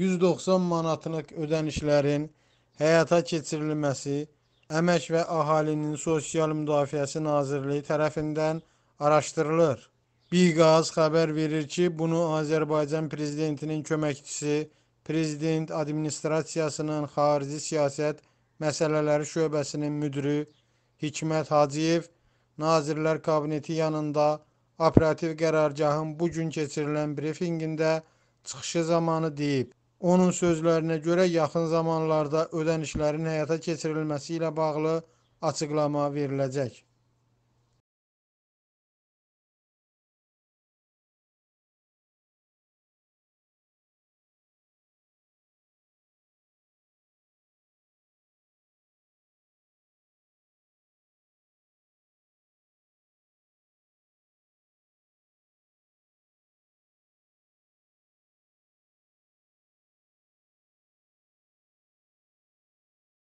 190 manatlıq ödənişlərin həyata keçirilməsi Əmək və Əhalinin Sosial Müdafiəsi Nazirliyi tərəfindən araşdırılır. Biqaz xəbər verir ki, bunu Azərbaycan prezidentinin köməkçisi, prezident administrasiyasının xarici siyasət məsələləri şöbəsinin müdiri Hikmət Hacıyev Nazirlər Kabineti yanında operativ qərargahın bu gün keçirilən brifinqində çıxışı zamanı deyib. Onun sözlərinə görə yaxın zamanlarda ödənişlərin həyata keçirilməsi ilə bağlı açıqlama veriləcək.